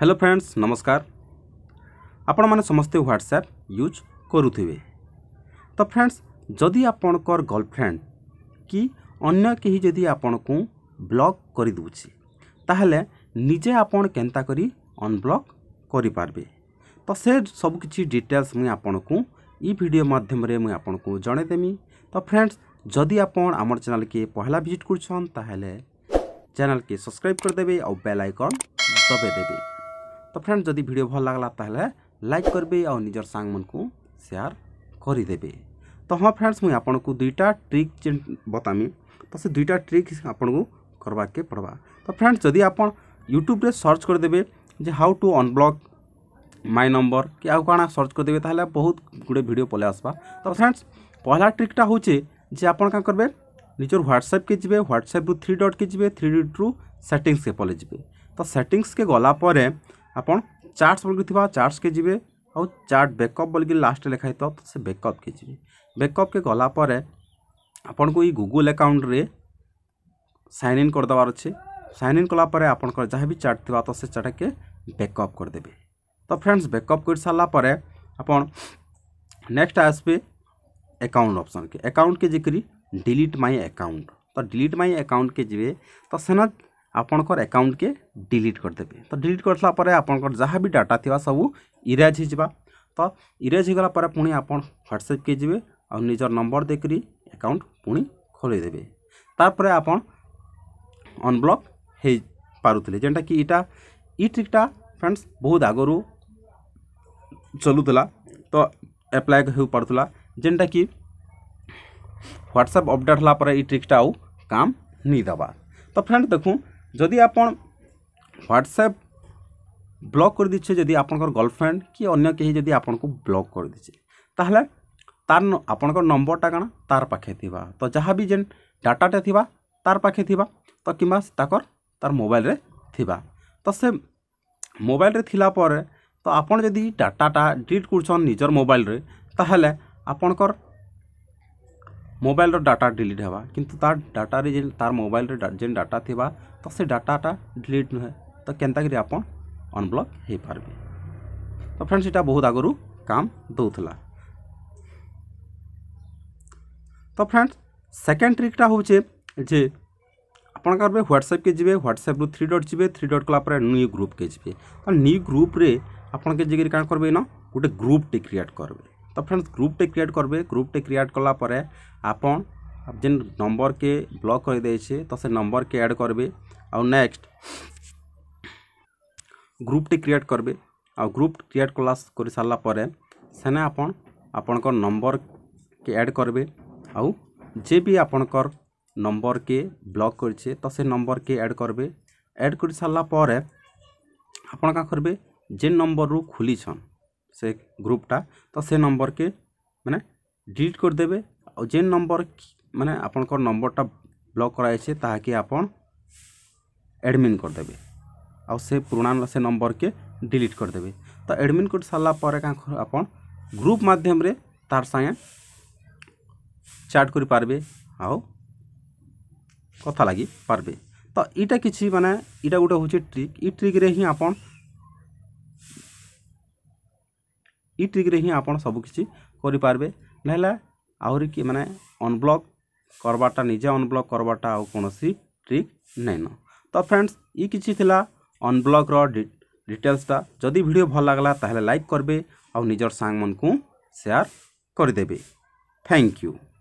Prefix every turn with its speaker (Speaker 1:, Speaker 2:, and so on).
Speaker 1: hello friends নমস্কার ଆପଣମାନେ ସମସ୍ତେ ହ୍ୱାଟ୍ସଆପ୍ ୟୁଜ୍ କରୁଥିବେ ତ ଫ୍ରେଣ୍ଡସ୍ ଯଦି ଆପଣଙ୍କର ଗର୍ଲଫ୍ରେଣ୍ଡ କି ଅନ୍ୟ କେହି ଯଦି ଆପଣଙ୍କୁ ବ୍ଲକ୍ କରିଦେଉଛି ତାହେଲେ ନିଜେ ଆପଣ କେନ୍ତା କରି ଅନବ୍ଲକ୍ କରିପାରିବେ ତ ସେ ସବୁକିଛି ଡିଟେଲ୍ସ ମୁଇଁ ଆପଣଙ୍କୁ ଇ ଭିଡ଼ିଓ ମାଧ୍ୟମରେ ମୁଇଁ ଆପଣଙ୍କୁ ଜଣେଇଦେମି ତ ଫ୍ରେଣ୍ଡସ୍ ଯଦି ଆପଣ ଆମର ଚ୍ୟାନେଲ୍କେ ପହଲା ଭିଜିଟ୍ କରୁଛନ୍ ତାହେଲେ ଚ୍ୟାନେଲ୍କେ ସବସ୍କ୍ରାଇବ୍ କରିଦେବେ ଆଉ ବେଲ୍ ଆଇକନ୍ ଦବେଇ ଦେବେ তো ফ্রেন্ড যদি ভিডিও ভাল লাগলা তাহলে লাইক করবে আর নিজের সাং মানুষ সেয়ার କରିଦେବେ ତ ହଁ ଫ୍ରେଣ୍ଡସ୍ ମୁଇଁ ଆପଣଙ୍କୁ ଦୁଇଟା ଟ୍ରିକ୍ ଯେନ୍ ବତାମି ତ ସେ ଦୁଇଟା ଟ୍ରିକ୍ ଆପଣଙ୍କୁ କର୍ବାର୍କେ ପଡ଼୍ବା ତ ଫ୍ରେଣ୍ଡସ୍ ଯଦି ଆପଣ ୟୁଟ୍ୟୁବ୍ରେ ସର୍ଚ୍ଚ କରିଦେବେ ଯେ how to unblock my number କି ଆଉ କାଣା ସର୍ଚ୍ଚ କରିଦେବେ ତାହେଲେ ବହୁତ ଗୁଡ଼ିଏ ଭିଡ଼ିଓ ପଲେଇ ଆସ୍ବା ତ ଫ୍ରେଣ୍ଡସ୍ ପହଲା ଟ୍ରିକ୍ଟା ହେଉଛେ ଯେ ଆପଣ କାଁ କର୍ବେ ନିଜର ହ୍ୱାଟ୍ସଆପ୍କେ ଯିବେ ହ୍ୱାଟ୍ସଆପ୍ରୁ ଥ୍ରୀ ଡଟ୍କେ ଯିବେ ଥ୍ରୀ ଡଟ୍ରୁ ସେଟିଂସକେ ପଲେଇ ଯିବେ ତ ସେଟିଂସକେ ଗଲା ପରେ ଆପଣ ଚାର୍ଟସ୍ ବୋଲିକି ଥିବା ଚାର୍ଟସ୍କେ ଯିବେ ଆଉ ଚାର୍ଟ ବ୍ୟାକଅପ୍ ବୋଲିକି ଲାଷ୍ଟରେ ଲେଖା ହେଇଥିବ ତ ସେ ବ୍ୟାକଅପ୍କେ ଯିବେ ବ୍ୟାକଅପ୍କେ ଗଲା ପରେ ଆପଣଙ୍କୁ ଏଇ ଗୁଗୁଲ୍ ଆକାଉଣ୍ଟରେ ସାଇନ୍ ଇନ୍ କରିଦେବାର ଅଛି ସାଇନ୍ ଇନ୍ କଲାପରେ ଆପଣଙ୍କର ଯାହା ବି ଚାର୍ଟ ଥିବା ତ ସେ ଚାର୍ଟକେ ବ୍ୟାକଅପ୍ କରିଦେବେ ତ ଫ୍ରେଣ୍ଡସ୍ ବ୍ୟାକଅପ୍ କରିସାରିଲା ପରେ ଆପଣ ନେକ୍ସଟ ଆସବେ ଆକାଉଣ୍ଟ ଅପସନ୍କେ ଆକାଉଣ୍ଟକେ ଯାଇକରି ଡିଲିଟ୍ ମାଇ ଆକାଉଣ୍ଟ ତ ଡିଲିଟ୍ ମାଇ ଆକାଉଣ୍ଟକେ ଯିବେ ତ ସେନା ଆପଣଙ୍କର ଆକାଉଣ୍ଟକେ ଡିଲିଟ୍ କରିଦେବେ ତ ଡିଲିଟ୍ କରିଦେଲା ପରେ ଆପଣଙ୍କର ଯାହା ବି ଡାଟା ଥିବା ସବୁ ଇରେଜ୍ ହେଇଯିବା ତ ଇରେଜ୍ ହେଇଗଲା ପରେ ପୁଣି ଆପଣ ହ୍ୱାଟ୍ସଆପ୍କେ ଯିବେ ଆଉ ନିଜର ନମ୍ବର ଦେଇକରି ଆକାଉଣ୍ଟ ପୁଣି ଖୋଲିଦେବେ ତାପରେ ଆପଣ ଅନବ୍ଲକ୍ ହେଇପାରୁଥିଲେ ଯେନ୍ଟାକି ଇଟା ଇ ଟ୍ରିକ୍ଟା ଫ୍ରେଣ୍ଡସ୍ ବହୁତ ଆଗରୁ ଚଲୁଥିଲା ତ ଆପ୍ଲାଏ ହୋଇପାରୁଥିଲା ଯେନ୍ଟାକି ହ୍ୱାଟ୍ସଆପ୍ ଅପଡ଼େଟ୍ ହେଲା ପରେ ଇ ଟ୍ରିକ୍ଟା ଆଉ କାମ ନେଇ ଦେବା ତ ଫ୍ରେଣ୍ଡ ଦେଖୁନ୍ ଯଦି ଆପଣ ହ୍ୱାଟ୍ସଆପ୍ ବ୍ଲକ୍ କରିଦେଇଛେ ଯଦି ଆପଣଙ୍କର ଗର୍ଲଫ୍ରେଣ୍ଡ କି ଅନ୍ୟ କେହି ଯଦି ଆପଣଙ୍କୁ ବ୍ଲକ୍ କରିଦେଇଛେ ତାହେଲେ ତାର୍ ଆପଣଙ୍କର ନମ୍ବରଟା କାଣା ତାର୍ ପାଖେ ଥିବା ତ ଯାହା ବି ଯେନ୍ ଡାଟାଟା ଥିବା ତାର୍ ପାଖେ ଥିବା ତ କିମ୍ବା ତାଙ୍କର ତାର୍ ମୋବାଇଲ୍ରେ ଥିବା ତ ସେ ମୋବାଇଲ୍ରେ ଥିଲା ପରେ ତ ଆପଣ ଯଦି ଡାଟାଟା ଡିଲିଟ୍ କରୁଛନ୍ ନିଜର ମୋବାଇଲ୍ରେ ତାହେଲେ ଆପଣଙ୍କର ମୋବାଇଲର ଡାଟା ଡିଲିଟ୍ ହେବା କିନ୍ତୁ ତାର୍ ଡାଟାରେ ଯେନ୍ ତାର୍ ମୋବାଇଲରେ ଯେନ୍ ଡାଟା ଥିବା ତ ସେ ଡାଟାଟା ଡିଲିଟ୍ ନୁହେଁ ତ କେନ୍ତାକିରି ଆପଣ ଅନବ୍ଲକ୍ ହେଇପାରିବେ ତ ଫ୍ରେଣ୍ଡସ୍ ଏଇଟା ବହୁତ ଆଗରୁ କାମ ଦେଉଥିଲା ତ ଫ୍ରେଣ୍ଡସ୍ ସେକେଣ୍ଡ ଟ୍ରିକ୍ଟା ହେଉଛେ ଯେ ଆପଣ କରିବେ ହ୍ୱାଟ୍ସଆପ୍କେ ଯିବେ ହ୍ୱାଟ୍ସଆପ୍ରୁ ଥ୍ରୀ ଡଟ୍ ଯିବେ ଥ୍ରୀ ଡଟ୍ କଲା ପରେ ନ୍ୟୁ ଗ୍ରୁପ୍କେ ଯିବେ ତ ନ୍ୟୁ ଗ୍ରୁପ୍ରେ ଆପଣକେ ଯାଇକରି କାଣା କରିବେ ଇନ ଗୋଟେ ଗ୍ରୁପ୍ଟେ କ୍ରିଏଟ୍ କରିବେ তো ଫ୍ରେଣ୍ଡସ୍ ଗ୍ରୁପ୍ଟେ କ୍ରିଏଟ୍ କରିବେ ଗ୍ରୁପ୍ଟେ କ୍ରିଏଟ୍ କଲା ପରେ ଆପଣ ଯେନ୍ ନମ୍ବର୍କେ ବ୍ଲକ୍ କରିଦେଇଛେ ତ ସେ ନମ୍ବର୍କେ ଆଡ଼୍ କରିବେ ଆଉ ନେକ୍ସଟ ଗ୍ରୁପ୍ଟେ କ୍ରିଏଟ୍ କରିବେ ଆଉ ଗ୍ରୁପ୍ କ୍ରିଏଟ୍ କଲା କରିସାରିଲା ପରେ ସେନେ ଆପଣ ଆପଣଙ୍କ ନମ୍ବର୍କେ ଆଡ଼୍ କରିବେ ଆଉ ଯେ ବି ଆପଣଙ୍କର ନମ୍ବର୍କେ ବ୍ଲକ୍ କରିଛେ ତ ସେ ନମ୍ବର୍କେ ଆଡ଼୍ କରିବେ ଆଡ଼୍ କରିସାରିଲା ପରେ ଆପଣ କାଁ କରିବେ ଯେନ୍ ନମ୍ବର୍ରୁ ଖୋଲିଛନ୍ সে গ্রুপটা তো সে নম্বরকে মানে ডিলিট করিদেবে ଆଉ ଯେନ୍ ନମ୍ବର ମାନେ ଆପଣଙ୍କର ନମ୍ବରଟା ବ୍ଲକ୍ କରାଯାଇଛି ତାହାକି ଆପଣ ଆଡ଼ମିନ୍ କରିଦେବେ ଆଉ ସେ ପୁରୁଣା ସେ ନମ୍ବରକେ ଡିଲିଟ୍ କରିଦେବେ ତ ଆଡ଼ମିନ୍ କରି ସାରିଲା ପରେ କାଁ ଆପଣ ଗ୍ରୁପ୍ ମାଧ୍ୟମରେ ତାର ସାଙ୍ଗେ ଚାଟ୍ କରିପାରିବେ ଆଉ କଥା ଲାଗିପାରିବେ ତ ଇଟା କିଛି ମାନେ ଇଟା ଗୋଟେ ହେଉଛି ଟ୍ରିକ୍ ଇ ଟ୍ରିକ୍ରେ ହିଁ ଆପଣ ଇ ଟ୍ରିକ୍ରେ ହିଁ ଆପଣ ସବୁକିଛି କରିପାରିବେ ନହେଲେ ଆହୁରି କି ମାନେ ଅନ୍ବ୍ଲକ୍ କର୍ବାର୍ଟା ନିଜେ ଅନ୍ବ୍ଲକ୍ କର୍ବାର୍ଟା ଆଉ କୌଣସି ଟ୍ରିକ୍ ନାଇଁନ ତ ଫ୍ରେଣ୍ଡସ୍ ଇ କିଛି ଥିଲା ଅନବ୍ଲକ୍ର ଡିଟେଲ୍ସଟା ଯଦି ଭିଡ଼ିଓ ଭଲ ଲାଗ୍ଲା ତାହେଲେ ଲାଇକ୍ କରିବେ ଆଉ ନିଜର ସାଙ୍ଗମାନଙ୍କୁ ସେୟାର କରିଦେବେ ଥ୍ୟାଙ୍କ ୟୁ